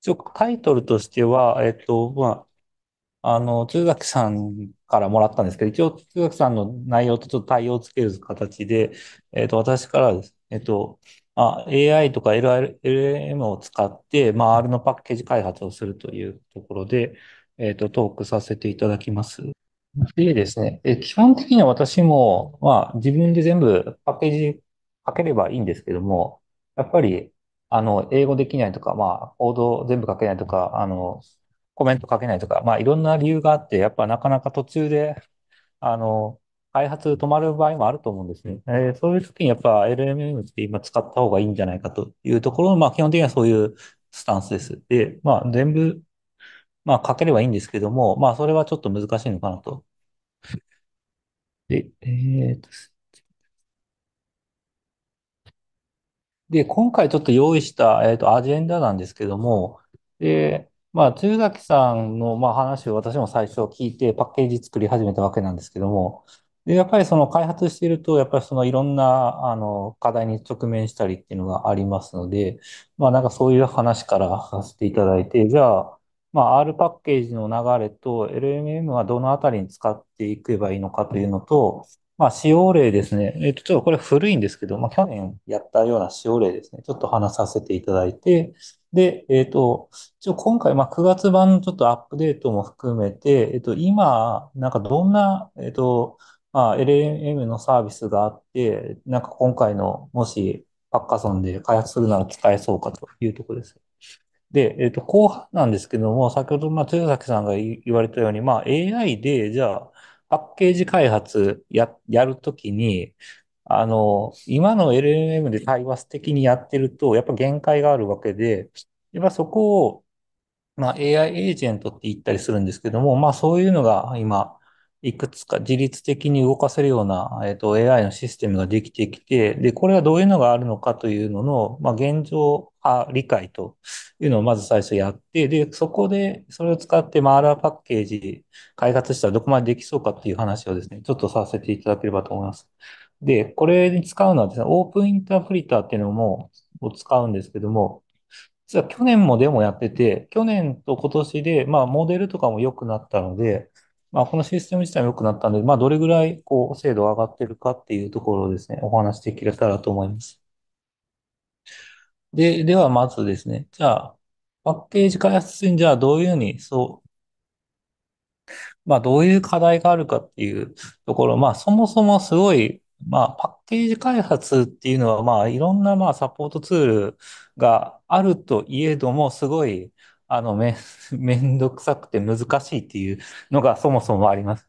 一応タイトルとしては、えっと、まあ、あの、鶴崎さんからもらったんですけど、一応鶴崎さんの内容とちょっと対応をつける形で、えっと、私からです。えっと、あ、AI とか LLM を使って、まあ、R のパッケージ開発をするというところで、えっと、トークさせていただきます。でですね、え、基本的には私も、まあ、自分で全部パッケージかければいいんですけども、やっぱり、あの、英語できないとか、まあ、報道全部書けないとか、あの、コメント書けないとか、まあ、いろんな理由があって、やっぱなかなか途中で、あの、開発止まる場合もあると思うんですね。えー、そういう時にやっぱ LMM って今使った方がいいんじゃないかというところ、まあ基本的にはそういうスタンスです。で、まあ全部、まあ書ければいいんですけども、まあそれはちょっと難しいのかなと。で、えー、っとですで、今回ちょっと用意した、えっと、アジェンダなんですけども、で、まあ、露崎さんの、まあ、話を私も最初聞いて、パッケージ作り始めたわけなんですけども、で、やっぱりその開発していると、やっぱりそのいろんな、あの、課題に直面したりっていうのがありますので、まあ、なんかそういう話からさせていただいて、じゃあ、まあ、R パッケージの流れと LMM はどのあたりに使っていけばいいのかというのと、まあ、使用例ですね。えっと、ちょっとこれ古いんですけど、まあ、去年やったような使用例ですね。ちょっと話させていただいて、で、えっ、と、一応今回、まあ、9月版のちょっとアップデートも含めて、えっ、と、今、なんかどんな、えっ、と、まあ、l m のサービスがあって、なんか今回の、もし、パッカソンで開発するなら使えそうかというところです。で、えっ、と、後半なんですけども、先ほど、まあ、豊崎さんが言われたように、まあ、AI で、じゃあ、パッケージ開発や、やるときに、あの、今の LLM で対話的にやってると、やっぱ限界があるわけで、やっぱそこを、まあ、AI エージェントって言ったりするんですけども、まあそういうのが今、いくつか自律的に動かせるような、えっと、AI のシステムができてきて、で、これはどういうのがあるのかというのの、まあ、現状あ理解というのをまず最初やって、で、そこでそれを使ってマーラーパッケージ開発したらどこまでできそうかという話をですね、ちょっとさせていただければと思います。で、これに使うのはですね、オープンインタープリターっていうのも、を使うんですけども、実は去年もデモやってて、去年と今年で、まあ、モデルとかも良くなったので、まあ、このシステム自体も良くなったんで、まあ、どれぐらい、こう、精度上がってるかっていうところをですね、お話しできれたらと思います。で、ではまずですね、じゃあ、パッケージ開発中にじゃあどういうふうに、そう、まあどういう課題があるかっていうところ、まあそもそもすごい、まあパッケージ開発っていうのはまあいろんなまあサポートツールがあるといえども、すごい、あの、め、めんどくさくて難しいっていうのがそもそもあります。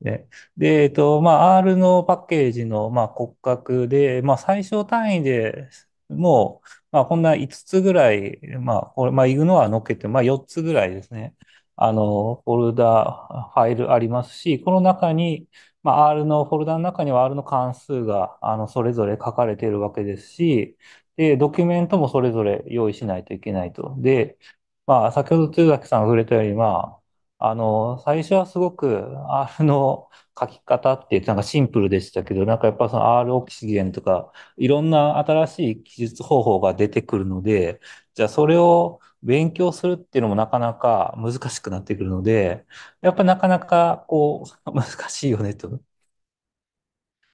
で、でえっと、まあ、R のパッケージの、まあ、骨格で、まあ、最小単位でもう、まあ、こんな5つぐらい、まあ、これ、まあ、イグノ乗っけて、まあ、4つぐらいですね。あの、フォルダ、ファイルありますし、この中に、まあ、R の、フォルダの中には R の関数が、あの、それぞれ書かれているわけですし、で、ドキュメントもそれぞれ用意しないといけないと。で、まあ、先ほど鶴崎さんが触れたように、まあ、あの、最初はすごく R の書き方ってなんかシンプルでしたけど、なんかやっぱその R オキシゲンとか、いろんな新しい記述方法が出てくるので、じゃあそれを勉強するっていうのもなかなか難しくなってくるので、やっぱなかなかこう、難しいよねと。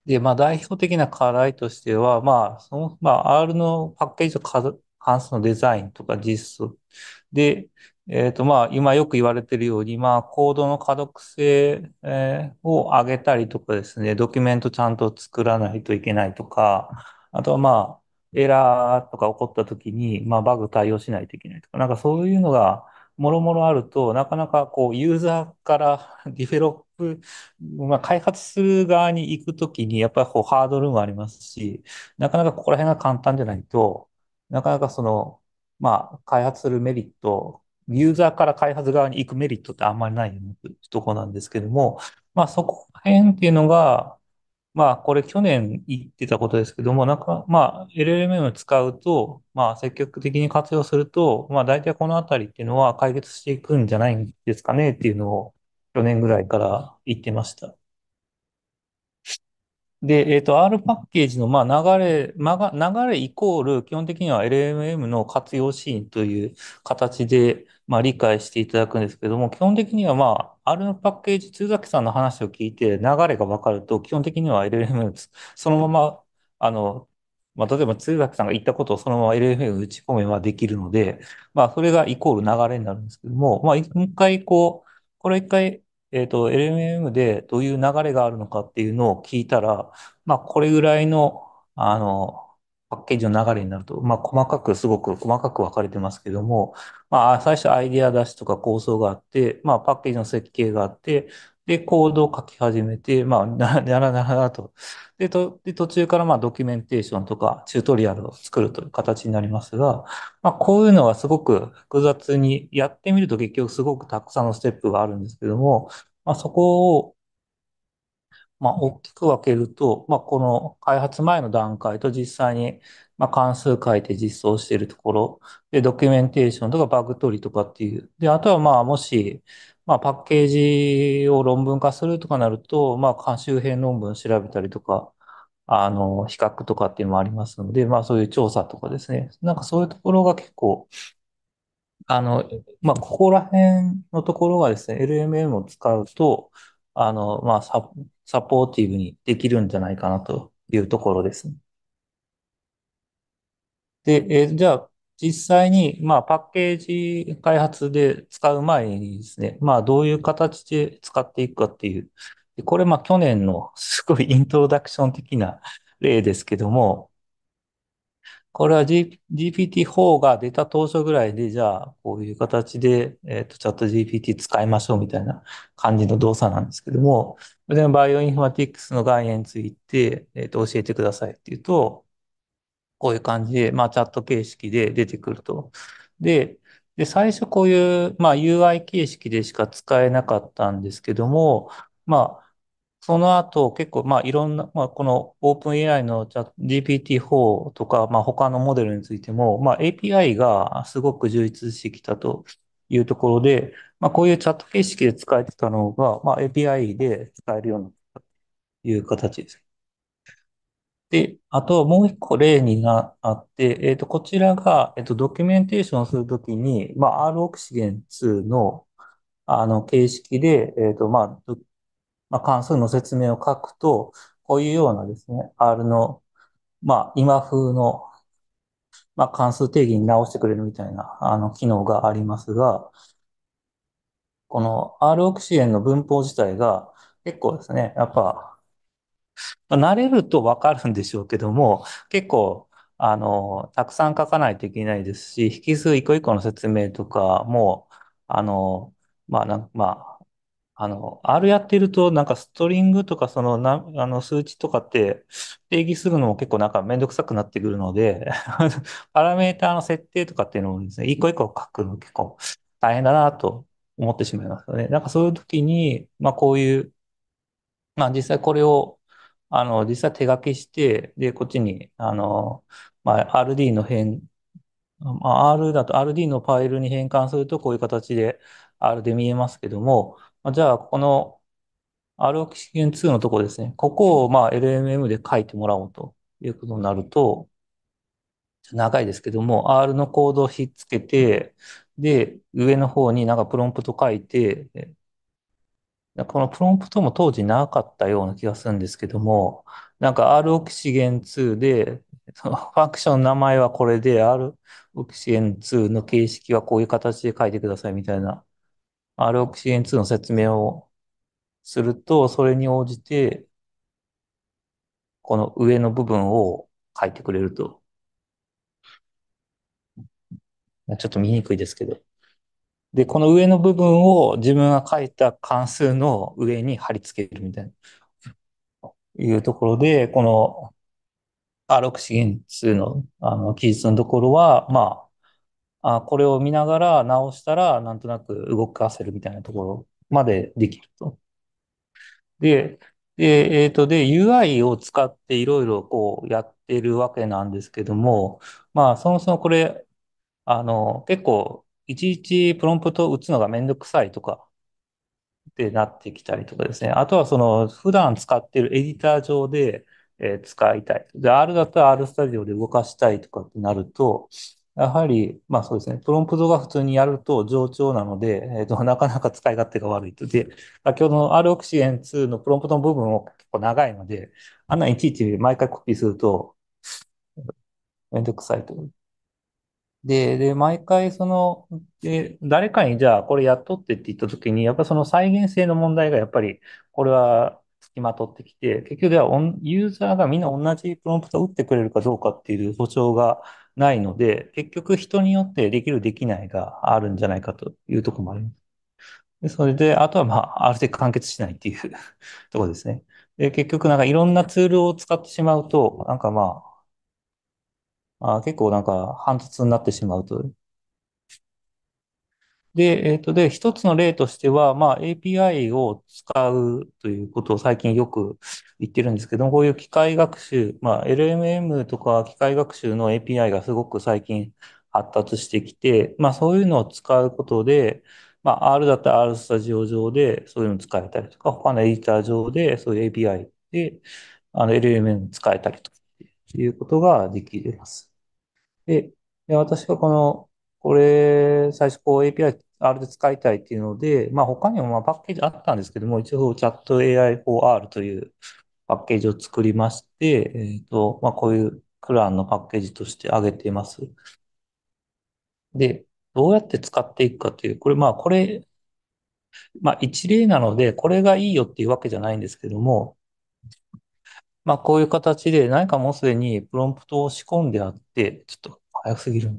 で、まあ代表的な課題としては、まあ、その、まあ R のパッケージを関数のデザインとか実装。で、えっ、ー、と、まあ、今よく言われてるように、まあ、コードの可読性、を上げたりとかですね、ドキュメントちゃんと作らないといけないとか、あとはまあ、エラーとか起こった時に、まあ、バグ対応しないといけないとか、なんかそういうのが、もろもろあると、なかなかこう、ユーザーから ディフェロップ、まあ、開発する側に行くときに、やっぱりこう、ハードルもありますし、なかなかここら辺が簡単じゃないと、なかなかその、まあ、開発するメリット、ユーザーから開発側に行くメリットってあんまりないところなんですけども、まあ、そこら辺っていうのが、まあ、これ去年言ってたことですけども、なんか、まあ、LLM を使うと、まあ、積極的に活用すると、まあ、大体このあたりっていうのは解決していくんじゃないんですかねっていうのを、去年ぐらいから言ってました。で、えっと、R パッケージの、まあ、流れ、まが、流れイコール、基本的には LMM の活用シーンという形で、まあ、理解していただくんですけども、基本的には、まあ、R のパッケージ、鶴崎さんの話を聞いて、流れが分かると、基本的には LMM、そのまま、あの、まあ、例えば、鶴崎さんが言ったことをそのまま LFM 打ち込めばできるので、まあ、それがイコール流れになるんですけども、まあ、一回こう、これ一回えっ、ー、と、LMM でどういう流れがあるのかっていうのを聞いたら、まあ、これぐらいの、あの、パッケージの流れになると、まあ、細かく、すごく細かく分かれてますけども、まあ、最初アイディア出しとか構想があって、まあ、パッケージの設計があって、で、コードを書き始めて、まあ、な らならと。で、と、で、途中からまあ、ドキュメンテーションとか、チュートリアルを作るという形になりますが、まあ、こういうのはすごく複雑に、やってみると結局すごくたくさんのステップがあるんですけども、まあ、そこを、まあ、大きく分けると、まあ、この開発前の段階と実際に、まあ、関数書いて実装しているところ、で、ドキュメンテーションとかバグ取りとかっていう。で、あとはまあ、もし、まあ、パッケージを論文化するとかなると、まあ、監修編論文調べたりとか、あの、比較とかっていうのもありますので、まあ、そういう調査とかですね。なんかそういうところが結構、あの、まあ、ここら辺のところがですね、LMM を使うと、あの、まあサ、サポーティブにできるんじゃないかなというところです。で、えー、じゃあ、実際に、まあ、パッケージ開発で使う前にですね、まあ、どういう形で使っていくかっていう。でこれ、まあ、去年の すごいイントロダクション的な例ですけども、これは、G、p t 4が出た当初ぐらいで、じゃあ、こういう形で、えっ、と、チャット GPT 使いましょうみたいな感じの動作なんですけども、で、バイオインフォマティックスの概念について、えっ、と、教えてくださいっていうと、こういう感じで、まあ、チャット形式で出てくると。で、で最初こういう、まあ、UI 形式でしか使えなかったんですけども、まあ、その後結構、まあ、いろんな、まあ、この OpenAI の GPT-4 とか、まあ、他のモデルについても、まあ、API がすごく充実してきたというところで、まあ、こういうチャット形式で使えてたのが、まあ、API で使えるようになったという形です。で、あともう一個例になあって、えっ、ー、と、こちらが、えっ、ー、と、ドキュメンテーションするときに、まあ、R オキシゲン2の、あの、形式で、えっ、ー、と、まあ、まあ、関数の説明を書くと、こういうようなですね、R の、まあ、今風の、まあ、関数定義に直してくれるみたいな、あの、機能がありますが、この R オキシゲンの文法自体が、結構ですね、やっぱ、まあ、慣れるとわかるんでしょうけども、結構、あの、たくさん書かないといけないですし、引数一個一個の説明とかも、あの、まあ、なまあ、あの、R やってると、なんかストリングとか、その、な、あの、数値とかって定義するのも結構なんかめんどくさくなってくるので パラメーターの設定とかっていうのもですね、一個一個書くの結構大変だなと思ってしまいますよね。なんかそういう時に、まあこういう、まあ実際これをあの、実際手書きして、で、こっちに、あの、まあ、RD の変、まあ、R だと RD のファイルに変換するとこういう形で R で見えますけども、まあ、じゃあ、ここの R o キシゲ2のとこですね。ここをまあ LMM で書いてもらおうということになると、長いですけども、R のコードをひっつけて、で、上の方になんかプロンプト書いて、なんかこのプロンプトも当時なかったような気がするんですけども、なんか R オキシゲン2で、そのファンクションの名前はこれで、R オキシゲン2の形式はこういう形で書いてくださいみたいな、R オキシゲン2の説明をすると、それに応じて、この上の部分を書いてくれると。ちょっと見にくいですけど。で、この上の部分を自分が書いた関数の上に貼り付けるみたいな、いうところで、この R6 資2のあの記述のところは、まあ、あ、これを見ながら直したら、なんとなく動かせるみたいなところまでできると。で、で、えっ、ー、と、で、UI を使っていろいろこうやってるわけなんですけども、まあ、そもそもこれ、あの、結構、いちいちプロンプト打つのがめんどくさいとかってなってきたりとかですね。あとはその普段使ってるエディター上で、えー、使いたい。で、R だったら R スタジオで動かしたいとかってなると、やはり、まあそうですね、プロンプトが普通にやると冗長なので、えーと、なかなか使い勝手が悪いと。で、先ほどの R オキシエン2のプロンプトの部分も結構長いので、あんないちいち毎回コピーすると、めんどくさいと。で、で、毎回その、で、誰かにじゃあこれやっとってって言った時に、やっぱその再現性の問題がやっぱり、これは付きまとってきて、結局ではユーザーがみんな同じプロンプトを打ってくれるかどうかっていう保証がないので、結局人によってできるできないがあるんじゃないかというところもあります。で、それで、あとはまあ、ある程度完結しないっていう ところですね。で、結局なんかいろんなツールを使ってしまうと、なんかまあ、あ結構なんか反雑になってしまうと。で、えっと、で、一つの例としては、まあ、API を使うということを最近よく言ってるんですけども、こういう機械学習、まあ、LMM とか機械学習の API がすごく最近発達してきて、まあ、そういうのを使うことで、まあ、R だったら R スタジオ上でそういうの使えたりとか、他のエディター上でそういう API で、あの、LMM 使えたりということができます。で、で私はこの、これ、最初こう API、あれで使いたいっていうので、まあ他にもまあパッケージあったんですけども、一応チャット AI4R というパッケージを作りまして、えっと、まあこういうクランのパッケージとして挙げています。で、どうやって使っていくかという、これまあこれ、まあ一例なので、これがいいよっていうわけじゃないんですけども、まあ、こういう形で何かもうすでにプロンプトを仕込んであって、ちょっと早すぎる。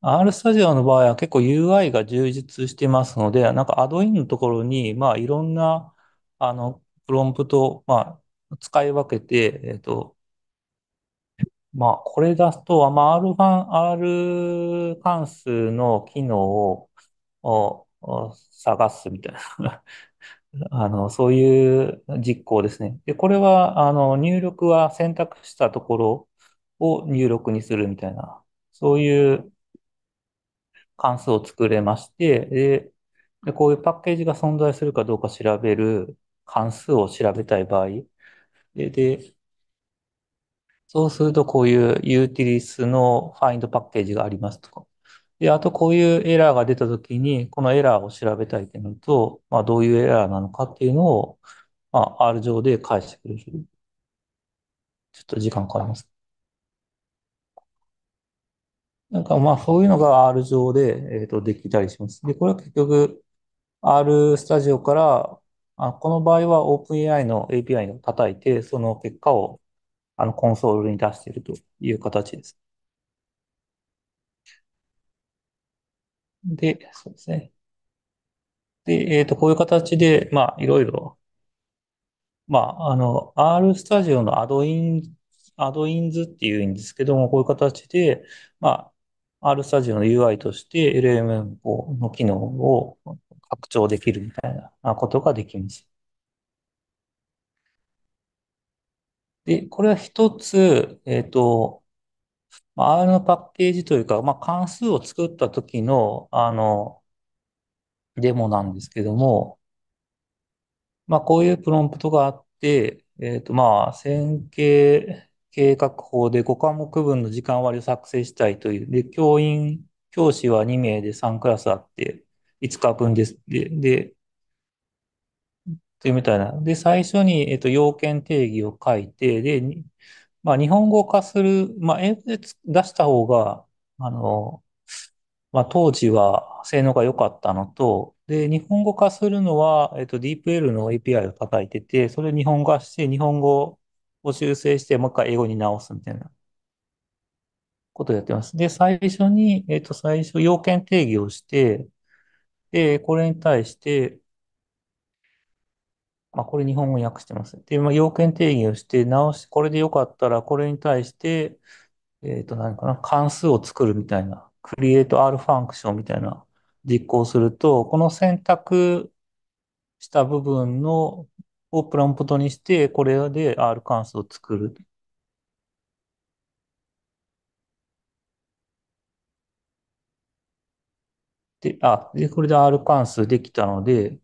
R スタジオの場合は結構 UI が充実してますので、なんかアドインのところに、まあいろんな、あの、プロンプト、まあ使い分けて、えっと、まあこれ出すと、まあ R 関、R 関数の機能を、を探すみたいな あの、そういう実行ですね。で、これは、あの、入力は選択したところを入力にするみたいな、そういう関数を作れまして、で、でこういうパッケージが存在するかどうか調べる関数を調べたい場合、で、でそうすると、こういうユーティリスのファインドパッケージがありますとか、で、あとこういうエラーが出たときに、このエラーを調べたいっていうのと、まあ、どういうエラーなのかっていうのを、まあ、R 上で返してくれる。ちょっと時間かかります。なんかまあ、そういうのが R 上で、えっと、できたりします。で、これは結局、R スタジオから、あ、この場合は OpenAI の API を叩いて、その結果をあのコンソールに出しているという形です。で、そうですね。で、えっと、こういう形で、まあ、いろいろ、まあ、あの、R スタジオのアドイン、アドインズっていうんですけども、こういう形で、まあ、R スタジオの UI として LMM の機能を拡張できるみたいなことができます。で、これは一つ、えっと、R のパッケージというか、まあ、関数を作った時の、あの、デモなんですけども、まあ、こういうプロンプトがあって、えっと、まあ、線形計画法で5科目分の時間割を作成したいという、で、教員、教師は2名で3クラスあって、5日分です。で、で、というみたいな。で、最初に、えっと、要件定義を書いて、で、まあ、日本語化する、まあ、英語で出した方が、あの、まあ、当時は性能が良かったのと、で、日本語化するのは、えっと、DeepL の API を叩いてて、それを日本語化して、日本語を修正して、もう一回英語に直すみたいなことをやってます。で、最初に、えっと、最初、要件定義をして、で、これに対して、まあ、これ日本語訳してます。で、まあ、要件定義をして、直し、これでよかったら、これに対して、えっ、と、何かな、関数を作るみたいな、create R ファンクションみたいな実行すると、この選択した部分の、をプロンプトにして、これで R 関数を作る。で、あ、で、これで R 関数できたので、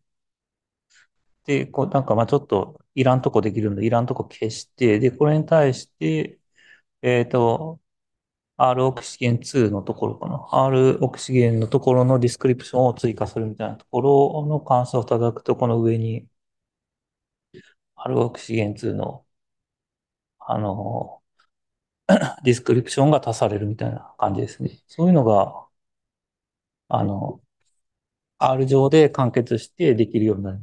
で、こう、なんかまあちょっといらんとこできるので、いらんとこ消して、で、これに対して、えっ、と、R オキシゲン2のところかな。R オキシゲンのところのディスクリプションを追加するみたいなところの関数を叩くと、この上に、R オキシゲン2の、あの、ディスクリプションが足されるみたいな感じですね。そういうのが、あの、R 上で完結してできるようになる。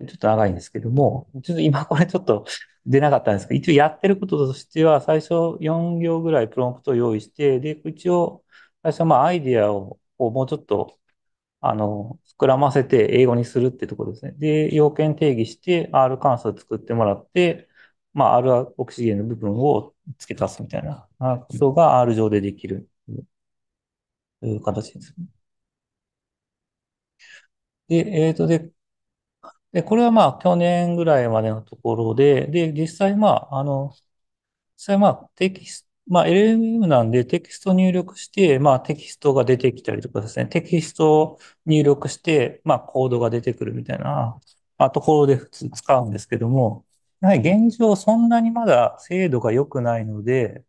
ちょっと長いんですけども、ちょっと今これちょっと出なかったんですけど、一応やってることとしては、最初4行ぐらいプロンプトを用意して、で、一応、最初まあアイディアをもうちょっと、あの、膨らませて英語にするってところですね。で、要件定義して R 関数を作ってもらって、まあ R オキシゲンの部分を付け足すみたいなことが R 上でできるという形ですね。で、えっ、ー、と、で、で、これはまあ、去年ぐらいまでのところで、で、実際まあ、あの、実際まあ、テキスト、まあ、LMM なんでテキスト入力して、まあ、テキストが出てきたりとかですね、テキストを入力して、まあ、コードが出てくるみたいな、まあ、ところで普通使うんですけども、やはり現状そんなにまだ精度が良くないので、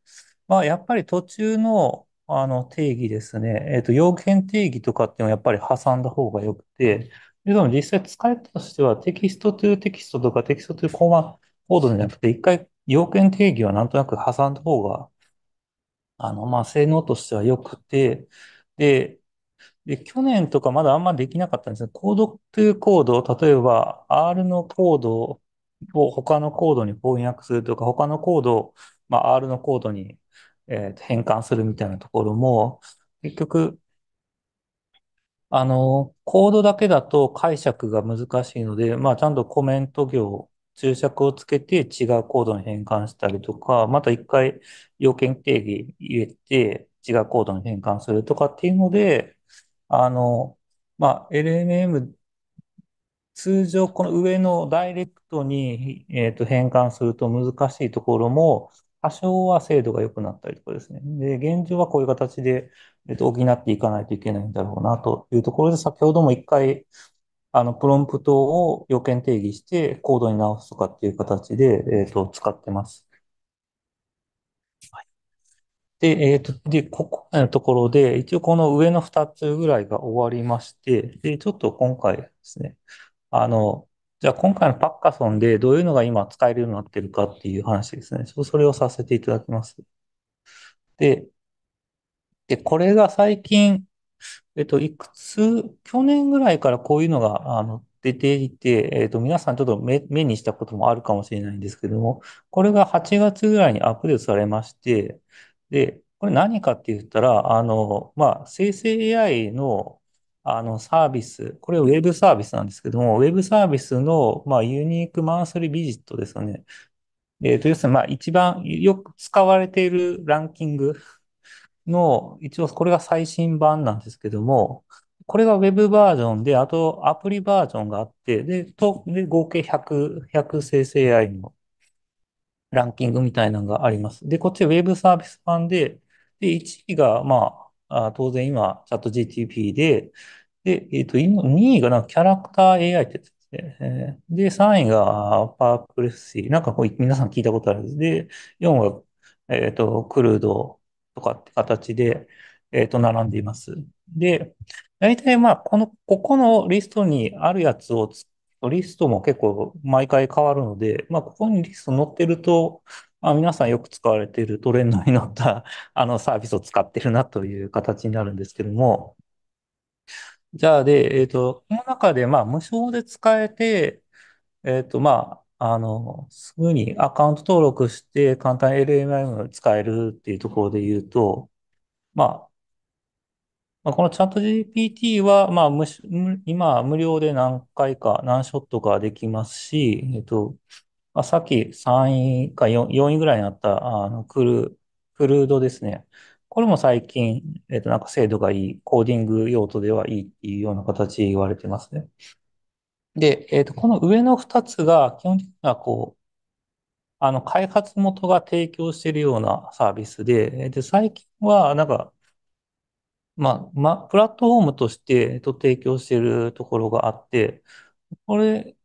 まあ、やっぱり途中の、あの定義ですね、えっと、要件定義とかっていうのはやっぱり挟んだ方が良くて、でも実際使い方としてはテキストというテキストとかテキストというコーマコードじゃなくて、一回要件定義はなんとなく挟んだ方が、あの、まあ、性能としては良くて、で、で、去年とかまだあんまできなかったんですね。コードというコードを、例えば R のコードを他のコードに翻訳するとか、他のコードを、まあ、R のコードに、えー、変換するみたいなところも、結局、あの、コードだけだと解釈が難しいので、まあ、ちゃんとコメント行、注釈をつけて違うコードに変換したりとか、また一回要件定義入れて違うコードに変換するとかっていうので、あの、まあ、LMM 通常この上のダイレクトに、えっと、変換すると難しいところも、多少は精度が良くなったりとかですね。で、現状はこういう形で、えっと、補っていかないといけないんだろうなというところで、先ほども一回、あの、プロンプトを要件定義して、コードに直すとかっていう形で、えっと、使ってます。で、えっと、で、ここのところで、一応この上の2つぐらいが終わりまして、で、ちょっと今回ですね、あの、じゃあ今回のパッカソンでどういうのが今使えるようになってるかっていう話ですね。そそれをさせていただきます。で、で、これが最近、えっと、いくつ、去年ぐらいからこういうのが、あの、出ていて、えっと、皆さんちょっと目、目にしたこともあるかもしれないんですけども、これが8月ぐらいにアップデートされまして、で、これ何かって言ったら、あの、まあ、生成 AI の、あのサービス、これウェブサービスなんですけども、ウェブサービスの、まあ、ユニークマンスリービジットですよね。えっ、ー、と、要するに、まあ、一番よく使われているランキングの、一応これが最新版なんですけども、これが Web バージョンで、あとアプリバージョンがあって、で、と、で、合計100、100生成 AI のランキングみたいなのがあります。で、こっちウェブサービス版で、で、1位が、まあ、あ当然今、チャット GTP で、で、えっ、ー、と、今、2位がなんかキャラクター AI ってやつですね。で、3位がパープレスシー。なんかこう、皆さん聞いたことあるんです。で、4が、えっ、ー、と、クルードとかって形で、えっ、ー、と、並んでいます。で、大体まあ、この、ここのリストにあるやつを、リストも結構毎回変わるので、まあ、ここにリスト載ってると、まあ、皆さんよく使われているトレンドに乗った あのサービスを使ってるなという形になるんですけども、じゃあで、えっ、ー、と、この中でまあ無償で使えて、えっ、ー、とまあ、あの、すぐにアカウント登録して簡単に LMM 使えるっていうところで言うと、まあ、まあ、このチャット GPT は、まあ無、今無料で何回か、何ショットかできますし、えっ、ー、と、まあ、さっき3位か 4, 4位ぐらいになったあのクルクルードですね。これも最近、えっ、と、なんか精度がいい、コーディング用途ではいいっていうような形言われてますね。で、えっ、と、この上の2つが基本的にはこう、あの、開発元が提供しているようなサービスで、で、最近は、なんか、まあ、まあ、プラットフォームとして、えっと、提供しているところがあって、これ、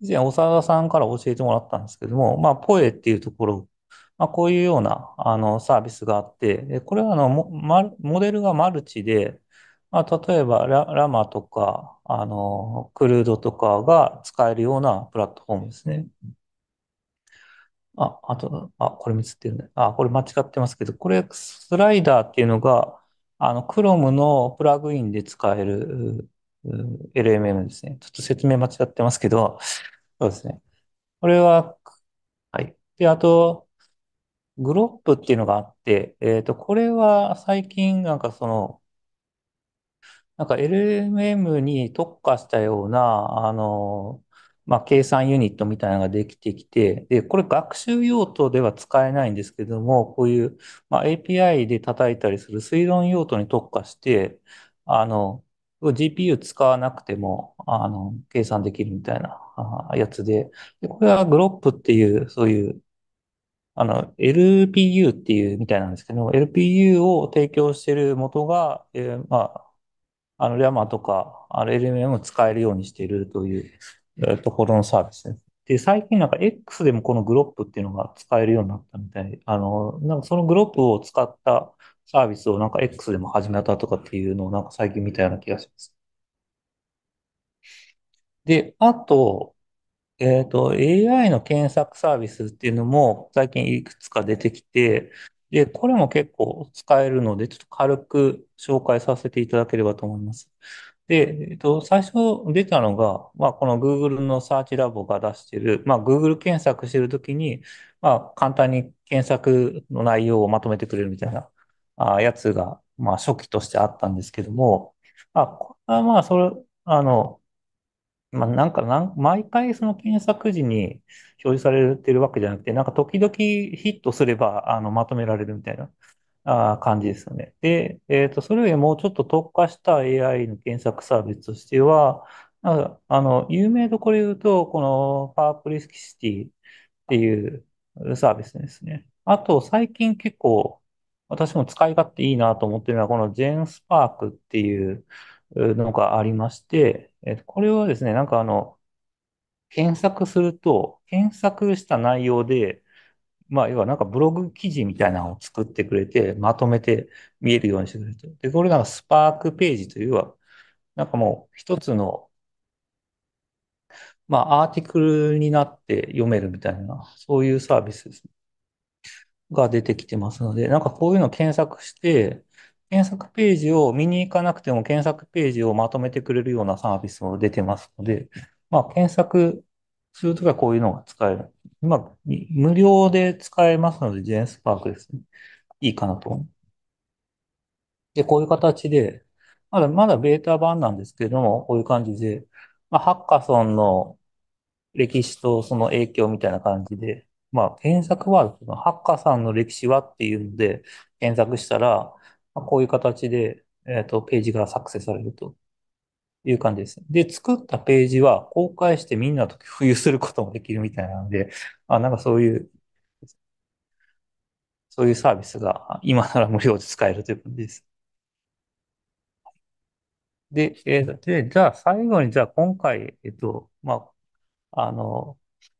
以前、長田さんから教えてもらったんですけども、まあ、ポエっていうところ、まあ、こういうようなあのサービスがあって、これはあのモデルがマルチで、まあ、例えばララマとか、あの、クルードとかが使えるようなプラットフォームですね。あ、あと、あ、これ見つってるね。あ、これ間違ってますけど、これスライダーっていうのが、あの、Chrome のプラグインで使える LMM ですね。ちょっと説明間違ってますけど、そうですね。これは、はい。で、あと、グロップっていうのがあって、えっと、これは最近なんかその、なんか LMM に特化したような、あの、まあ、計算ユニットみたいなのができてきて、で、これ学習用途では使えないんですけども、こういう、まあ、API で叩いたりする推論用途に特化して、あの、GPU 使わなくても、あの、計算できるみたいなやつで、で、これはグロップっていう、そういう、あの、LPU っていうみたいなんですけど、LPU を提供してる元が、えー、まあ、あの、LAMA とか、あの、LMM を使えるようにしているという、ところのサービスです。で、最近なんか X でもこのグロップっていうのが使えるようになったみたいで、あの、なんかそのグロップを使ったサービスをなんか X でも始めたとかっていうのをなんか最近見たような気がします。で、あと、えっと、AI の検索サービスっていうのも最近いくつか出てきて、で、これも結構使えるので、ちょっと軽く紹介させていただければと思います。で、えっと、最初出たのが、まあ、この Google のサーチラボが出してる、まあ、Google 検索してるときに、まあ、簡単に検索の内容をまとめてくれるみたいなあやつが、まあ、初期としてあったんですけども、あ、これはまあ、それ、あの、まあ、なんか毎回その検索時に表示されてるわけじゃなくて、なんか時々ヒットすれば、あの、まとめられるみたいなあ感じですよね。で、えっと、それよりもうちょっと特化した AI の検索サービスとしては、あの、有名どころ言うと、このパープリシティっていうサービスですね。あと、最近結構、私も使い勝手いいなと思ってるのは、このジェンスパークっていうのがありまして、えこれはですね、なんかあの、検索すると、検索した内容で、まあ、要はなんかブログ記事みたいなのを作ってくれて、まとめて見えるようにしてくれて。で、これなんかスパークページというは、なんかもう一つの、まあ、アーティクルになって読めるみたいな、そういうサービスですね。が出てきてますので、なんかこういうのを検索して、検索ページを見に行かなくても検索ページをまとめてくれるようなサービスも出てますので、まあ、検索するときはこういうのが使える。まあ、無料で使えますので、ジェンスパークですね。いいかなと思う。で、こういう形で、まだ、まだベータ版なんですけれども、こういう感じで、まあ、ハッカソンの歴史とその影響みたいな感じで、まあ、検索ワード、ハッカさんの歴史はっていうので検索したら、こういう形で、えっと、ページが作成されるという感じです。で、作ったページは公開してみんなと共有することもできるみたいなので、あ、なんかそういう、そういうサービスが今なら無料で使えるという感じです。で、えーで、じゃあ最後に、じゃあ今回、えっと、まあ、あの、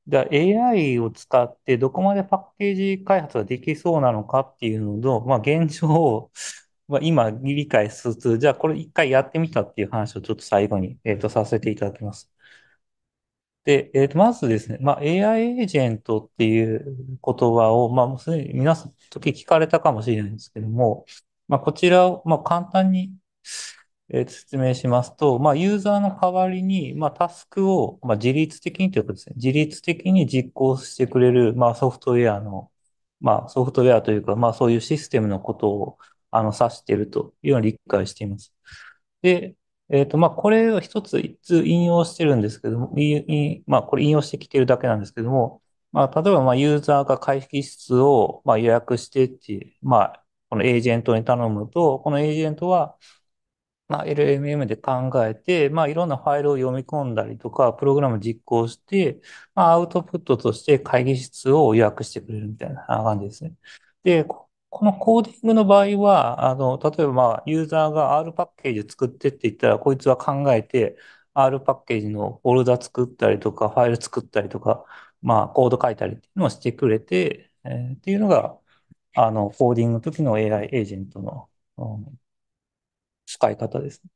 じゃあ AI を使ってどこまでパッケージ開発ができそうなのかっていうのと、まあ、現状を、まあ、今理解しつつ、じゃあこれ一回やってみたっていう話をちょっと最後に、えーと、させていただきます。で、えー、とまずですね、まあ、AI エージェントっていう言葉を、まあ、もうすでに皆さん時聞かれたかもしれないんですけども、まあ、こちらを、まあ、簡単にえー、説明しますと、まあ、ユーザーの代わりに、まあ、タスクを、まあ、自律的にということですね。自律的に実行してくれる、まあ、ソフトウェアの、まあ、ソフトウェアというか、まあ、そういうシステムのことを、あの、指しているというように理解しています。で、えっ、と、まあ、これを一つ、一つ引用してるんですけども、まあ、これ引用してきてるだけなんですけども、まあ、例えば、まあ、ユーザーが会議室を、まあ、予約してっていう、まあ、このエージェントに頼むと、このエージェントは、まあ、LMM で考えて、まあ、いろんなファイルを読み込んだりとか、プログラム実行して、まあ、アウトプットとして会議室を予約してくれるみたいな感じですね。で、このコーディングの場合は、あの、例えば、まあ、ユーザーが R パッケージ作ってって言ったら、こいつは考えて、R パッケージのフォルダ作ったりとか、ファイル作ったりとか、まあ、コード書いたりっていうのをしてくれて、えー、っていうのが、あの、コーディングの時の AI エージェントの、うん使い方ですね。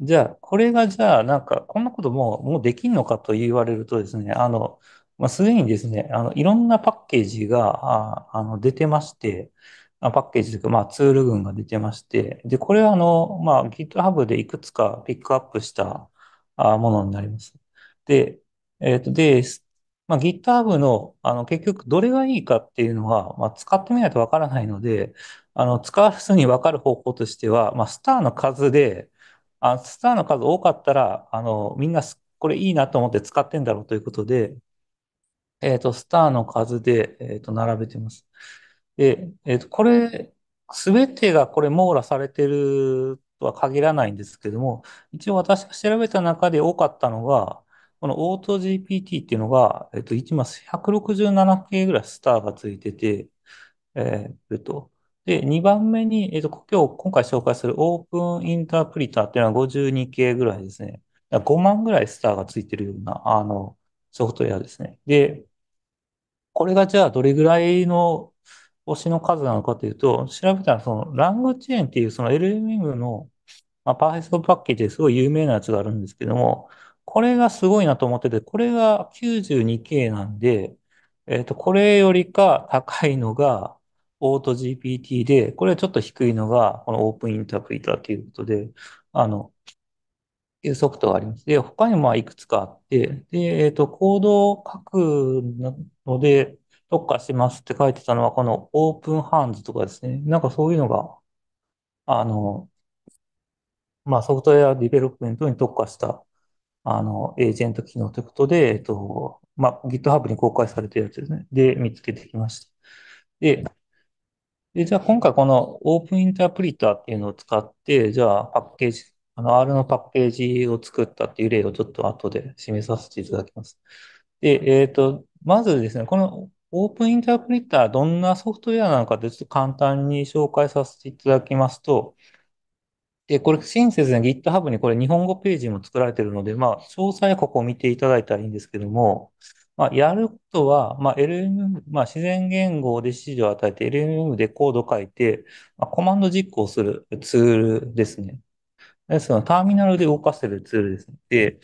じゃあ、これがじゃあ、なんか、こんなことももうできんのかと言われるとですね、あの、まあ、すでにですね、あの、いろんなパッケージが、ああの、出てまして、パッケージというか、まあ、ツール群が出てまして、で、これはあの、まあ、GitHub でいくつかピックアップしたものになります。で、えっ、ー、と、で、まあ、GitHub の、あの、結局どれがいいかっていうのは、まあ、使ってみないとわからないので、あの、使うずに分かる方法としては、まあ、スターの数で、あスターの数多かったら、あの、みんなこれいいなと思って使ってんだろうということで、えっ、ー、と、スターの数で、えっ、ー、と、並べてます。で、えっ、ー、と、これ、すべてがこれ網羅されてるとは限らないんですけども、一応私が調べた中で多かったのが、このオート GPT っていうのが、えっと、1マス167系ぐらいスターがついてて、えー、っと、で、2番目に、えっと、今日、今回紹介するオープンインタープリターっていうのは52系ぐらいですね。5万ぐらいスターがついてるような、あの、ソフトウェアですね。で、これがじゃあどれぐらいのしの数なのかというと、調べたらそのラングチェーンっていうその LMM の、まあ、パーフェクトパッケージですごい有名なやつがあるんですけども、これがすごいなと思ってて、これが 92K なんで、えっと、これよりか高いのが、オート GPT で、これはちょっと低いのが、このオープンインタープリターということで、あの、いうソフトがあります。で、他にもいくつかあって、で、えっ、ー、と、コードを書くので特化しますって書いてたのは、このオープンハンズとかですね。なんかそういうのが、あの、まあ、ソフトウェアディベロップメントに特化した、あの、エージェント機能ということで、えっ、ー、と、まあ、GitHub に公開されてるやつですね。で、見つけてきました。で、で、じゃあ今回このオープンインタープリターっていうのを使って、じゃあパッケージ、あの R のパッケージを作ったっていう例をちょっと後で示させていただきます。で、えっと、まずですね、このオープンインタープリター、どんなソフトウェアなのかってちょっと簡単に紹介させていただきますと、で、これ、親切な GitHub にこれ日本語ページも作られているので、まあ、詳細はここを見ていただいたらいいんですけども、まあ、やることは、まあ、LMM、まあ、自然言語で指示を与えて、LMM でコード書いて、まあ、コマンド実行するツールですね。ですのターミナルで動かせるツールですね。で、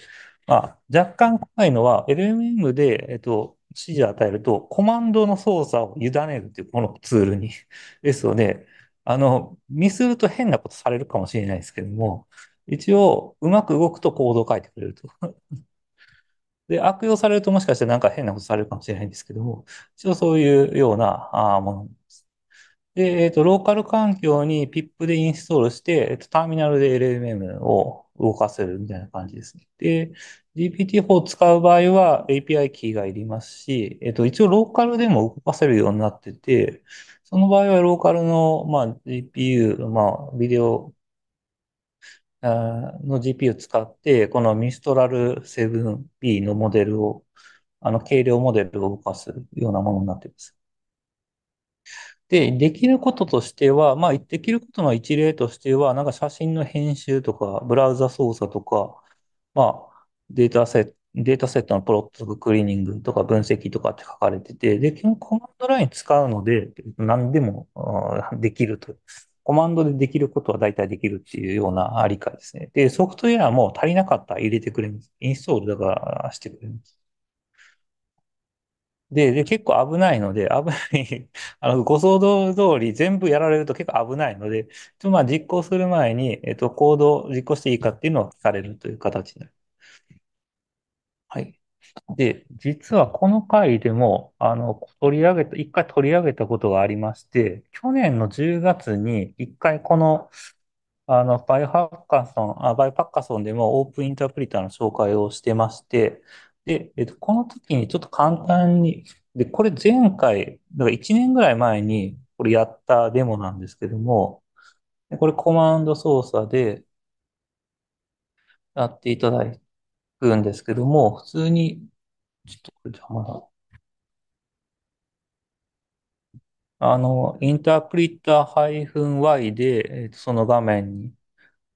まあ、若干怖いのは、LMM で、えっと、指示を与えると、コマンドの操作を委ねるという、このツールに。ですので、あの、ミスると変なことされるかもしれないですけども、一応、うまく動くとコードを書いてくれるとで、悪用されるともしかしてなんか変なことされるかもしれないんですけども、一応そういうようなものです。で、えっ、ー、と、ローカル環境に PIP でインストールして、えっ、ー、と、ターミナルで LMM を動かせるみたいな感じですね。で、GPT-4 を使う場合は API キーがいりますし、えっ、ー、と、一応ローカルでも動かせるようになってて、その場合はローカルの、まあ、GPU、まあ、ビデオの GPU 使って、このミストラル 7B のモデルを、あの、軽量モデルを動かすようなものになっています。で、できることとしては、まあ、できることの一例としては、なんか写真の編集とか、ブラウザ操作とか、まあ、データセット、データセットのプロットクリーニングとか分析とかって書かれてて、で、基本コマンドライン使うので、何でもできるとコマンドでできることは大体できるっていうような理解ですね。で、ソフトウェアも足りなかったら入れてくれます。インストールだからしてくれます。で、で、結構危ないので、危ない あの、ご想像通り全部やられると結構危ないので、ちょっとまあ実行する前に、えっと、コードを実行していいかっていうのを聞かれるという形になります。で、実はこの回でも、あの、取り上げた、一回取り上げたことがありまして、去年の10月に一回この、あの、バイハッカソン、あ、バイパッカソンでもオープンインタープリターの紹介をしてまして、で、えっと、この時にちょっと簡単に、で、これ前回、だから1年ぐらい前に、これやったデモなんですけども、これコマンド操作でやっていただいて、くんですけども、普通に、ちょっとこれ邪魔だ。あの、インタープリッター -y で、えっと、その画面に、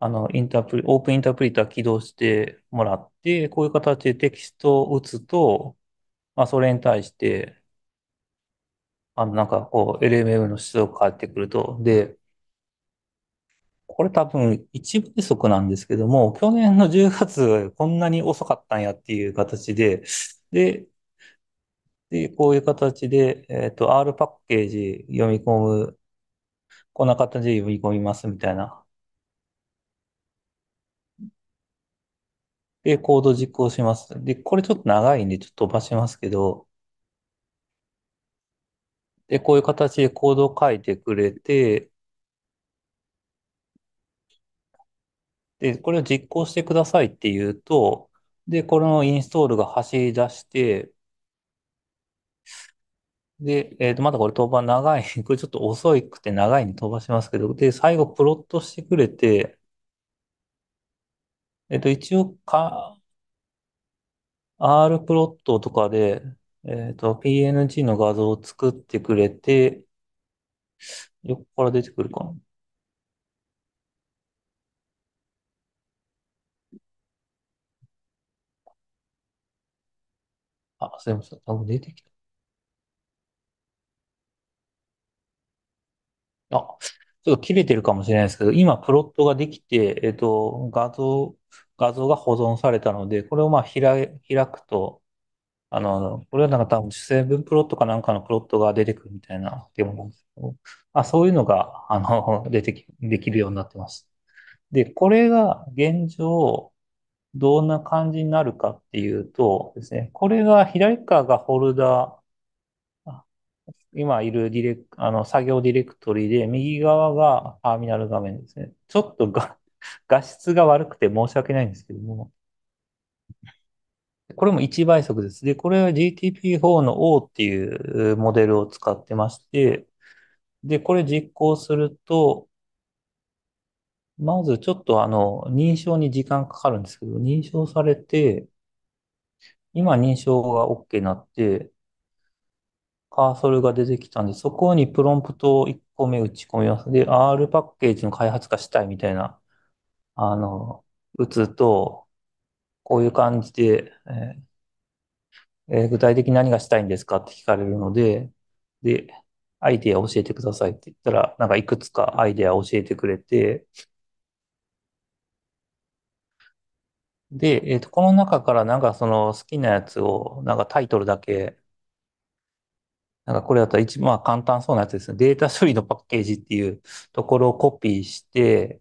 あの、インタープリ、オープンインタープリッター起動してもらって、こういう形でテキストを打つと、まあ、それに対して、あの、なんかこう、LMM の指数が返ってくると、で、これ多分一部不足なんですけども、去年の10月こんなに遅かったんやっていう形で、で、でこういう形で、えっ、ー、と、R パッケージ読み込む、こんな形で読み込みますみたいな。で、コード実行します。で、これちょっと長いんでちょっと飛ばしますけど、で、こういう形でコードを書いてくれて、で、これを実行してくださいって言うと、で、このインストールが走り出して、で、えっと、まだこれ飛ば長い。これちょっと遅くて長いに飛ばしますけど、で、最後プロットしてくれて、えっと、一応か、R プロットとかで、えっと、PNG の画像を作ってくれて、横から出てくるかな。忘れました。多分出てきた。あ、ちょっと切れてるかもしれないですけど、今プロットができて、えっと、画像、画像が保存されたので、これをまあ開、開くと、あの、これはなんか多分主成分プロットかなんかのプロットが出てくるみたいなもなんですけど、あ、そういうのが、あの、出てき、できるようになってます。で、これが現状、どんな感じになるかっていうとですね、これが左側がホルダ、ー、今いるディレク、あの、作業ディレクトリで、右側がターミナル画面ですね。ちょっと 画質が悪くて申し訳ないんですけども、これも1倍速です。で、これは GTP4 の O っていうモデルを使ってまして、で、これ実行すると、まずちょっとあの、認証に時間かかるんですけど、認証されて、今認証が OK になって、カーソルが出てきたんで、そこにプロンプトを1個目打ち込みます。で、R パッケージの開発化したいみたいな、あの、打つと、こういう感じで、えーえー、具体的に何がしたいんですかって聞かれるので、で、アイデア教えてくださいって言ったら、なんかいくつかアイデア教えてくれて、で、えっと、この中からなんかその好きなやつを、なんかタイトルだけ、なんかこれだったら一番簡単そうなやつですね。データ処理のパッケージっていうところをコピーして、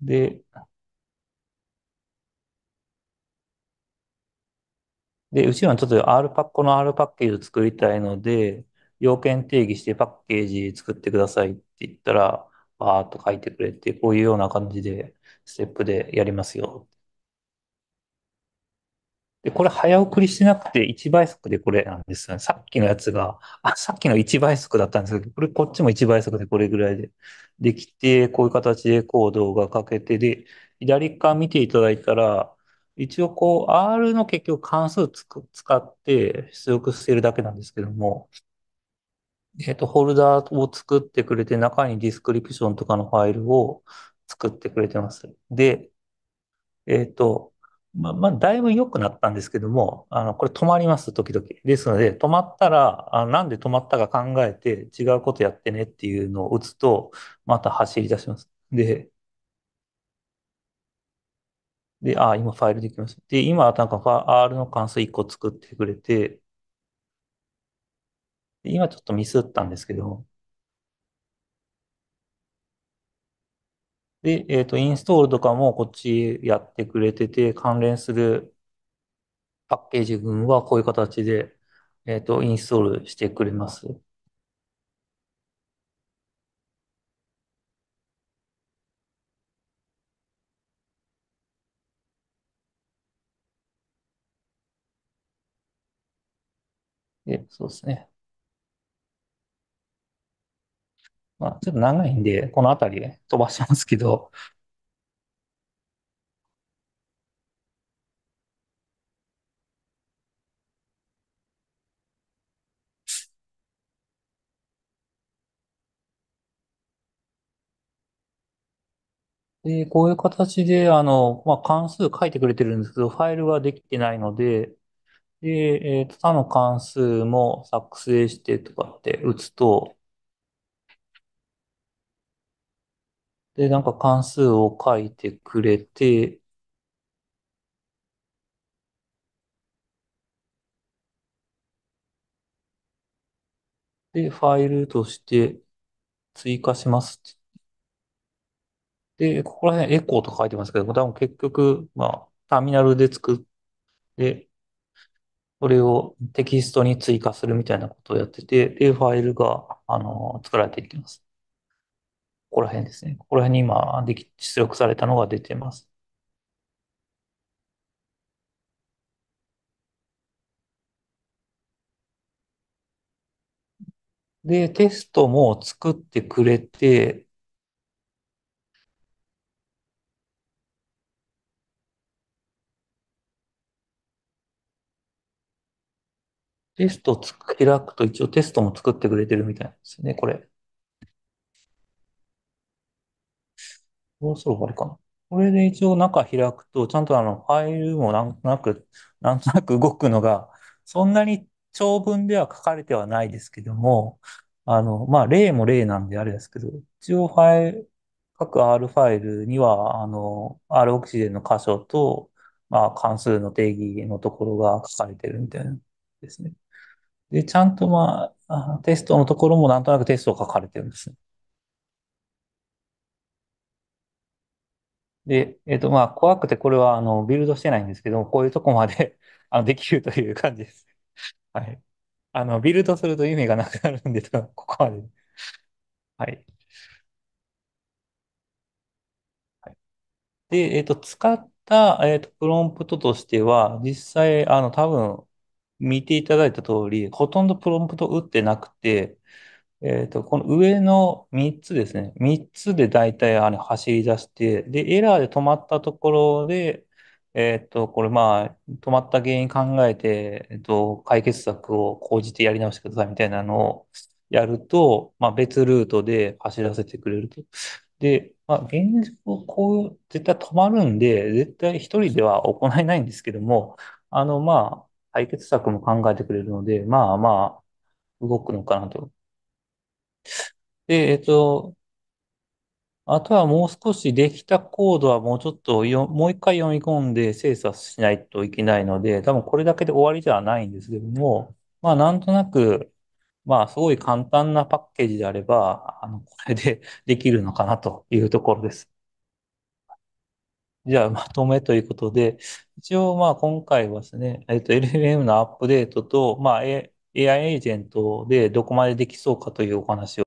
で、で、うちはちょっと R パッこの R パッケージを作りたいので、要件定義してパッケージ作ってくださいって言ったら、バーっと書いてくれて、こういうような感じで、ステップでやりますよ。で、これ早送りしてなくて1倍速でこれなんですよね。さっきのやつが、あ、さっきの1倍速だったんですけど、これこっちも1倍速でこれぐらいでできて、こういう形でコードがかけて、で、左側見ていただいたら、一応こう R の結局関数つく使って出力してるだけなんですけども、えっと、ホルダーを作ってくれて、中にディスクリプションとかのファイルを作ってくれてます。で、えっと、まあ、まあ、だいぶ良くなったんですけども、あの、これ止まります、時々。ですので、止まったら、あなんで止まったか考えて、違うことやってねっていうのを打つと、また走り出します。で、で、あ、今ファイルできます。で、今、なんか R の関数1個作ってくれて、今ちょっとミスったんですけど、も、で、えっと、インストールとかもこっちやってくれてて、関連するパッケージ群はこういう形で、えっと、インストールしてくれます。え、そうですね。まあ、ちょっと長いんで、この辺り飛ばしますけど、で、こういう形で、あの、まあ、関数書いてくれてるんですけど、ファイルはできてないので、で、えっと、他の関数も作成してとかって打つと、で、なんか関数を書いてくれて、で、ファイルとして追加しますで、ここら辺エコーと書いてますけど、多分結局、まあ、ターミナルで作って、それをテキストに追加するみたいなことをやってて、で、ファイルが、あの、作られていきます。こら辺ですね。ここら辺に今でき、出力されたのが出てます。で、テストも作ってくれて、テストを開くと一応テストも作ってくれてるみたいですね、これ。そろそろ終わりかな。これで一応中開くと、ちゃんとあの、ファイルもなんとなく、なんとなく動くのが、そんなに長文では書かれてはないですけども、あの、まあ、例も例なんであれですけど、一応ファイル、各 R ファイルには、あの、R オキシデンの箇所と、まあ、関数の定義のところが書かれてるみたいなんですね。で、ちゃんとまあ、テストのところもなんとなくテストが書かれてるんですね。で、えっと、まあ、怖くてこれは、あの、ビルドしてないんですけどこういうとこまで あの、できるという感じです。はい。あの、ビルドすると意味がなくなるんですが、ここまで。はい。はいで、えっと、使った、えっと、プロンプトとしては、実際、あの、多分、見ていただいた通り、ほとんどプロンプト打ってなくて、えっと、この上の3つですね。3つで大体あれ走り出して、で、エラーで止まったところで、えっと、これまあ、止まった原因考えて、えっと、解決策を講じてやり直してくださいみたいなのをやると、まあ別ルートで走らせてくれると。で、まあ、現状、こう、絶対止まるんで、絶対一人では行えないんですけども、あの、まあ、解決策も考えてくれるので、まあまあ、動くのかなと。で、えっと、あとはもう少しできたコードはもうちょっとよ、もう一回読み込んで精査しないといけないので、多分これだけで終わりではないんですけども、まあなんとなく、まあすごい簡単なパッケージであれば、あの、これで できるのかなというところです。じゃあまとめということで、一応まあ今回はですね、えっと LLM のアップデートと、まあ、A、AI エージェントでどこまでできそうかというお話を